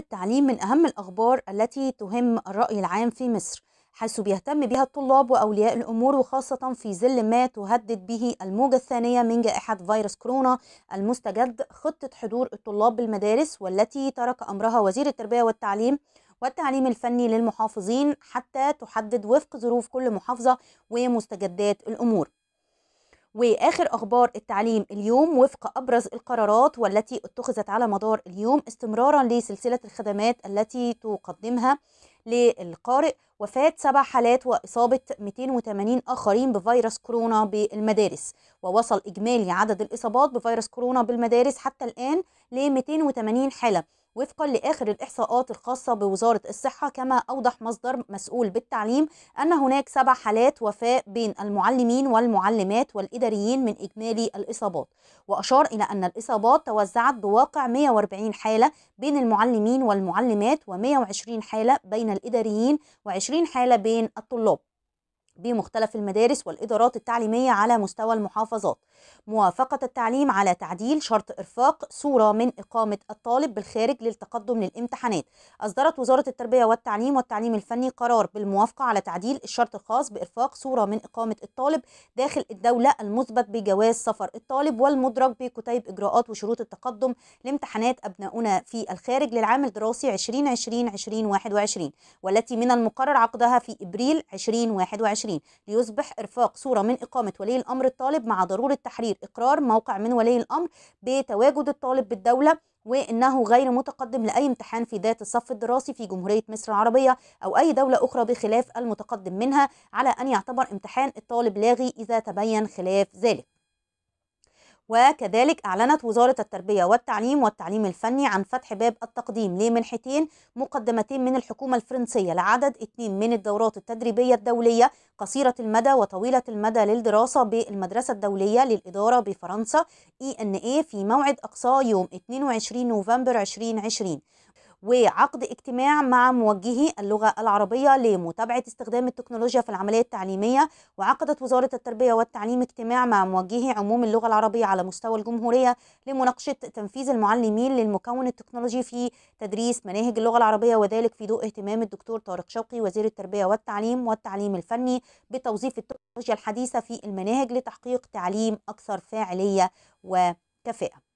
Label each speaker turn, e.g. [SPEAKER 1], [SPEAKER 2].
[SPEAKER 1] التعليم من أهم الأخبار التي تهم الرأي العام في مصر حيث بيهتم بها الطلاب وأولياء الأمور وخاصة في ظل ما تهدد به الموجة الثانية من جائحة فيروس كورونا المستجد خطة حضور الطلاب بالمدارس والتي ترك أمرها وزير التربية والتعليم والتعليم الفني للمحافظين حتى تحدد وفق ظروف كل محافظة ومستجدات الأمور واخر اخبار التعليم اليوم وفق ابرز القرارات والتي اتخذت على مدار اليوم استمرارا لسلسله الخدمات التي تقدمها للقارئ وفاة سبع حالات وإصابة 280 آخرين بفيروس كورونا بالمدارس ووصل إجمالي عدد الإصابات بفيروس كورونا بالمدارس حتى الآن ل 280 حالة وفقا لآخر الإحصاءات الخاصة بوزارة الصحة كما أوضح مصدر مسؤول بالتعليم أن هناك سبع حالات وفاة بين المعلمين والمعلمات والإداريين من إجمالي الإصابات وأشار إلى أن الإصابات توزعت بواقع 140 حالة بين المعلمين والمعلمات و120 حالة بين الإداريين و20 حالة بين الطلاب بمختلف المدارس والإدارات التعليمية على مستوى المحافظات موافقة التعليم على تعديل شرط إرفاق صورة من إقامة الطالب بالخارج للتقدم للامتحانات أصدرت وزارة التربية والتعليم والتعليم الفني قرار بالموافقة على تعديل الشرط الخاص بإرفاق صورة من إقامة الطالب داخل الدولة المثبت بجواز سفر الطالب والمدرج بكتيب إجراءات وشروط التقدم لامتحانات أبناؤنا في الخارج للعام الدراسي 2020 2021 والتي من المقرر عقدها في إبريل 2021 2020 ليصبح إرفاق صورة من إقامة ولي الأمر الطالب مع ضرورة تحرير إقرار موقع من ولي الأمر بتواجد الطالب بالدولة وانه غير متقدم لاي امتحان في ذات الصف الدراسي في جمهوريه مصر العربيه او اي دوله اخرى بخلاف المتقدم منها على ان يعتبر امتحان الطالب لاغي اذا تبين خلاف ذلك وكذلك أعلنت وزارة التربية والتعليم والتعليم الفني عن فتح باب التقديم لمنحتين مقدمتين من الحكومة الفرنسية لعدد اثنين من الدورات التدريبية الدولية قصيرة المدى وطويلة المدى للدراسة بالمدرسة الدولية للإدارة بفرنسا ENA إيه في موعد أقصى يوم 22 نوفمبر 2020 وعقد اجتماع مع موجهي اللغة العربية لمتابعة استخدام التكنولوجيا في العملية التعليمية وعقدت وزارة التربية والتعليم اجتماع مع موجهي عموم اللغة العربية على مستوى الجمهورية لمناقشة تنفيذ المعلمين للمكون التكنولوجي في تدريس مناهج اللغة العربية وذلك في ضوء اهتمام الدكتور طارق شوقي وزير التربية والتعليم والتعليم الفني بتوظيف التكنولوجيا الحديثة في المناهج لتحقيق تعليم أكثر فاعلية وكفاءة